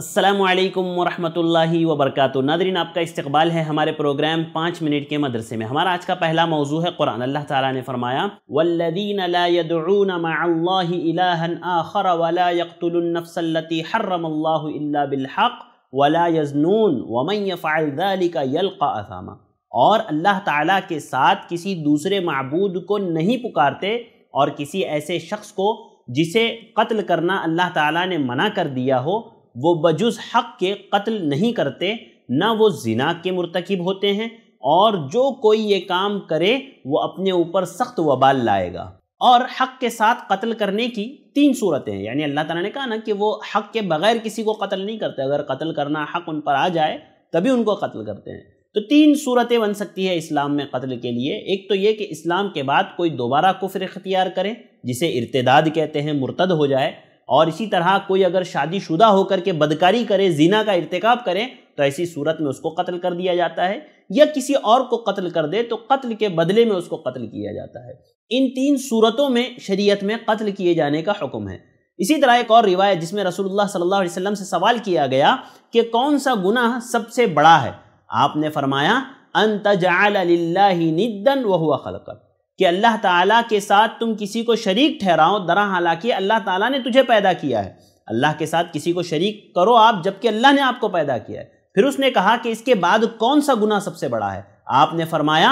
असलकम वरहमल वबरक नादरीन आपका इस्तबाल है हमारे प्रोग्राम पाँच मिनट के मदरसे में हमारा आज का पहला मौजू है कुरान अल्लाह ताला ने फरमाया वल्लदीन आखर वलायतुलनफ़सलती हर्रमल्लाबिलहक़ वला यजनून वमन फ़ालदालिका यलका असामा और अल्लाह ताला के साथ किसी दूसरे मबूद को नहीं पुकारते और किसी ऐसे शख्स को जिसे कत्ल करना अल्लाह ताला ने मना कर दिया हो वो बजुज हक के कत्ल नहीं करते ना वो जिना के मरतकब होते हैं और जो कोई ये काम करे वो अपने ऊपर सख्त वबाल लाएगा और हक के साथ कत्ल करने की तीन सूरतें हैं यानी अल्लाह ताला ने कहा ना कि वो हक के बगैर किसी को कत्ल नहीं करते अगर कत्ल करना हक उन पर आ जाए तभी उनको कत्ल करते हैं तो तीन सूरतें बन सकती है इस्लाम में कत्ल के लिए एक तो ये कि इस्लाम के बाद कोई दोबारा कुफर इख्तियार करे जिसे इरतदाद कहते हैं मुर्तद हो जाए और इसी तरह कोई अगर शादीशुदा होकर के बदकारी करे जीना का इरतकब करें तो ऐसी सूरत में उसको कत्ल कर दिया जाता है या किसी और को कत्ल कर दे तो कत्ल के बदले में उसको कत्ल किया जाता है इन तीन सूरतों में शरीयत में कत्ल किए जाने का हुक्म है इसी तरह एक और रिवायत जिसमें रसूलुल्लाह सल्लल्लाहु अलैहि वसल्लम से सवाल किया गया कि कौन सा गुनाह सबसे बड़ा है आपने फरमाया अन तजाल निद्दन वह खलकत कि अल्लाह ताला के साथ तुम किसी को शरीक ठहराओ दरा हालांकि अल्लाह ताला ने तुझे पैदा किया है अल्लाह के साथ किसी को शरीक करो आप जबकि अल्लाह ने आपको पैदा किया है फिर उसने कहा कि इसके बाद कौन सा गुना सबसे बड़ा है आपने फरमाया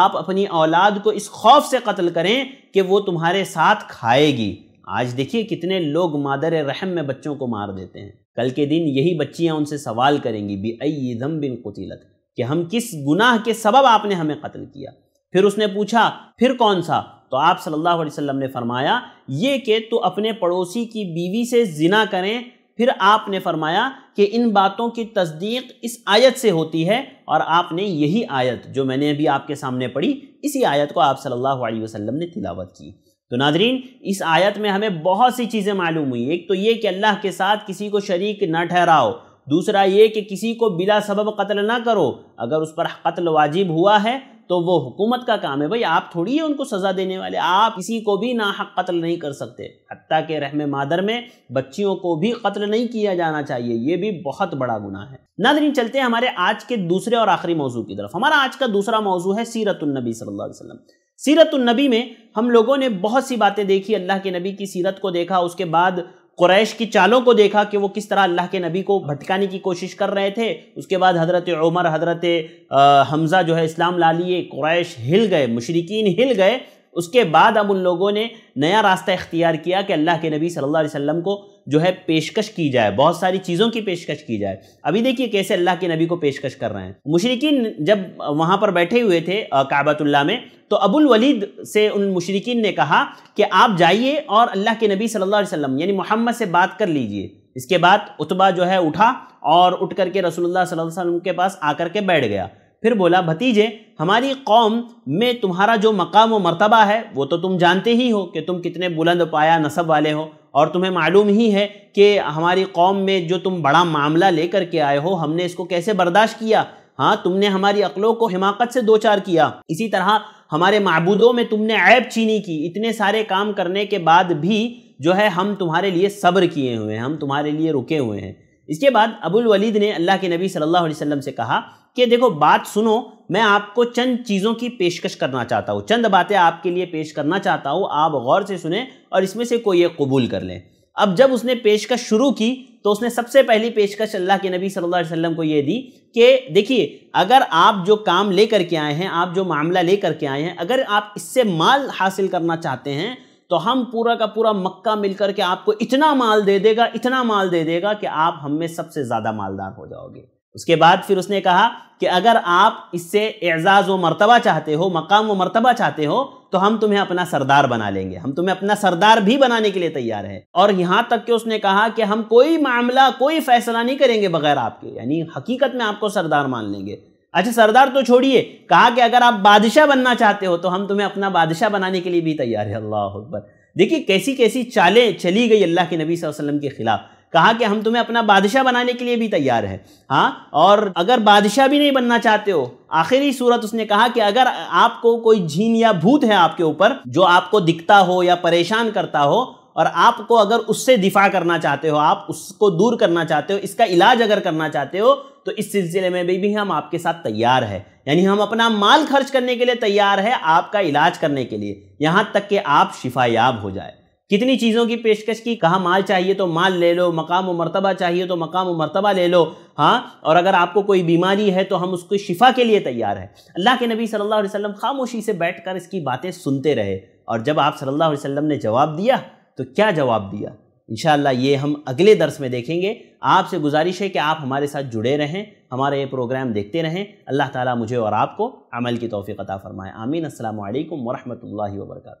आप अपनी औलाद को इस खौफ से कत्ल करें कि वो तुम्हारे साथ खाएगी आज देखिए कितने लोग मादर रहम में बच्चों को मार देते हैं कल के दिन यही बच्चियाँ उनसे सवाल करेंगी बी दम बिन कुतिलत कि हम किस गुनाह के सबब आपने हमें कत्ल किया फिर उसने पूछा फिर कौन सा तो आप सल्लल्लाहु अलैहि वसल्लम ने फरमाया ये कि तू अपने पड़ोसी की बीवी से जिना करें फिर आपने फरमाया कि इन बातों की तस्दीक इस आयत से होती है और आपने यही आयत जो मैंने अभी आपके सामने पढ़ी इसी आयत को आप सल्लल्लाहु अलैहि वसल्लम ने तिलावत की तो नादरीन इस आयत में हमें बहुत सी चीज़ें मालूम हुई एक तो ये कि अल्लाह के साथ किसी को शरीक न ठहराओ दूसरा ये कि किसी को बिला सबब कत्ल ना करो अगर उस पर कत्ल वाजिब हुआ है तो वो हुकूमत का काम है भाई आप थोड़ी है उनको सज़ा देने वाले आप किसी को भी ना हक कत्ल नहीं कर सकते हती के रहम मादर में बच्चियों को भी कत्ल नहीं किया जाना चाहिए ये भी बहुत बड़ा गुना है नादरीन चलते हैं हमारे आज के दूसरे और आखिरी मौजू की तरफ हमारा आज का दूसरा मौजू है सीरतुलनबी सल्ला वसलम सीरतुलनबी में हम लोगों ने बहुत सी बातें देखी अल्लाह के नबी की सीरत को देखा उसके बाद कुरैश की चालों को देखा कि वो किस तरह अल्लाह के नबी को भटकाने की कोशिश कर रहे थे उसके बाद हज़रत उमर हज़रत हमज़ा जो है इस्लाम ला लिए कुरैश हिल गए मशरकिन हिल गए उसके बाद अब उन लोगों ने नया रास्ता इख्तियार किया कि अल्लाह के नबी सल्लल्लाहु अलैहि वसल्लम को जो है पेशकश की जाए बहुत सारी चीज़ों की पेशकश की जाए अभी देखिए कैसे अल्लाह के नबी को पेशकश कर रहे हैं मुशरकिन जब वहाँ पर बैठे हुए थे काबतुल्ला में तो अबुल वलीद से उन मुशरकिन ने कहा कि आप जाइए और अल्लाह के नबी सल्लल्लाहु अलैहि वसल्लम यानी मोहम्मद से बात कर लीजिए इसके बाद उतबा जो है उठा और उठ करके रसूलुल्लाह सल्लल्लाहु के पास आकर के बैठ गया फिर बोला भतीजे हमारी कौम में तुम्हारा जो मकाम व मरतबा है वो तो तुम जानते ही हो कि तुम कितने बुलंद पाया नसब वाले हो और तुम्हें मालूम ही है कि हमारी कौम में जो तुम बड़ा मामला लेकर के आए हो हमने इसको कैसे बर्दाश्त किया हाँ तुमने हमारी अकलों को हिमाकत से दो चार किया इसी तरह हमारे महबूदों में तुमने ऐब चीनी की इतने सारे काम करने के बाद भी जो है हम तुम्हारे लिए सब्र किए हुए हैं हम तुम्हारे लिए रुके हुए हैं इसके बाद अबुल वलीद ने अल्लाह के नबी सल्लल्लाहु अलैहि वसल्लम से कहा कि देखो बात सुनो मैं आपको चंद चीज़ों की पेशकश करना चाहता हूँ चंद बातें आपके लिए पेश करना चाहता हूँ आप गौर से सुने और इसमें से कोई एक कबूल कर लें अब जब उसने पेशकश शुरू की तो उसने सबसे पहली पेशकश अल्लाह के नबी सल्लल्लाहु अलैहि वसल्लम को ये दी कि देखिए अगर आप जो काम ले करके आए हैं आप जो मामला ले करके आए हैं अगर आप इससे माल हासिल करना चाहते हैं तो हम पूरा का पूरा मक्का मिलकर के आपको इतना माल दे देगा इतना माल दे देगा कि आप हमें सबसे ज़्यादा मालदार हो जाओगे उसके बाद फिर उसने कहा कि अगर आप इससे एजाज़ व मरतबा चाहते हो मकाम व मरतबा चाहते हो तो हम तुम्हें अपना सरदार बना लेंगे हम तुम्हें अपना सरदार भी बनाने के लिए तैयार है और यहाँ तक कि उसने कहा कि हम कोई मामला कोई फैसला नहीं करेंगे बगैर आपके यानी हकीकत में आपको सरदार मान लेंगे अच्छा सरदार तो छोड़िए कहा कि अगर आप बादशाह बनना चाहते हो तो हम तुम्हें अपना बादशाह बनाने के लिए भी तैयार है अल्लाह अकबर देखिए कैसी कैसी चालें चली गई अल्लाह के नबी वसल्लम के ख़िलाफ़ कहा कि हम तुम्हें अपना बादशाह बनाने के लिए भी तैयार है हाँ और अगर बादशाह भी नहीं बनना चाहते हो आखिरी सूरत उसने कहा कि अगर आपको कोई झीन या भूत है आपके ऊपर जो आपको दिखता हो या परेशान करता हो और आपको अगर उससे दिफा करना चाहते हो आप उसको दूर करना चाहते हो इसका इलाज अगर करना चाहते हो तो इस सिलसिले में भी, भी हम आपके साथ तैयार है यानी हम अपना माल खर्च करने के लिए तैयार है आपका इलाज करने के लिए यहाँ तक कि आप शिफायाब हो जाए कितनी चीज़ों की पेशकश की कहा माल चाहिए तो माल ले लो मकाम व मरतबा चाहिए तो मकाम व मरतबा ले लो हाँ और अगर आपको कोई बीमारी है तो हम उसको शिफा के लिए तैयार है अल्लाह के नबी सल्लल्लाहु अलैहि वसल्लम खामोशी से बैठकर इसकी बातें सुनते रहे और जब आप सल्लल्लाहु अलैहि वसल्लम ने जवाब दिया तो क्या जवाब दिया इन ये हम अगले दर्स में देखेंगे आपसे गुजारिश है कि आप हमारे साथ जुड़े रहें हमारे ये प्रोग्राम देखते रहें अल्लाह ताला मुझे और आपको अमल की तोफ़ी अता फ़रमाए आमीन असल वरहमल वर्का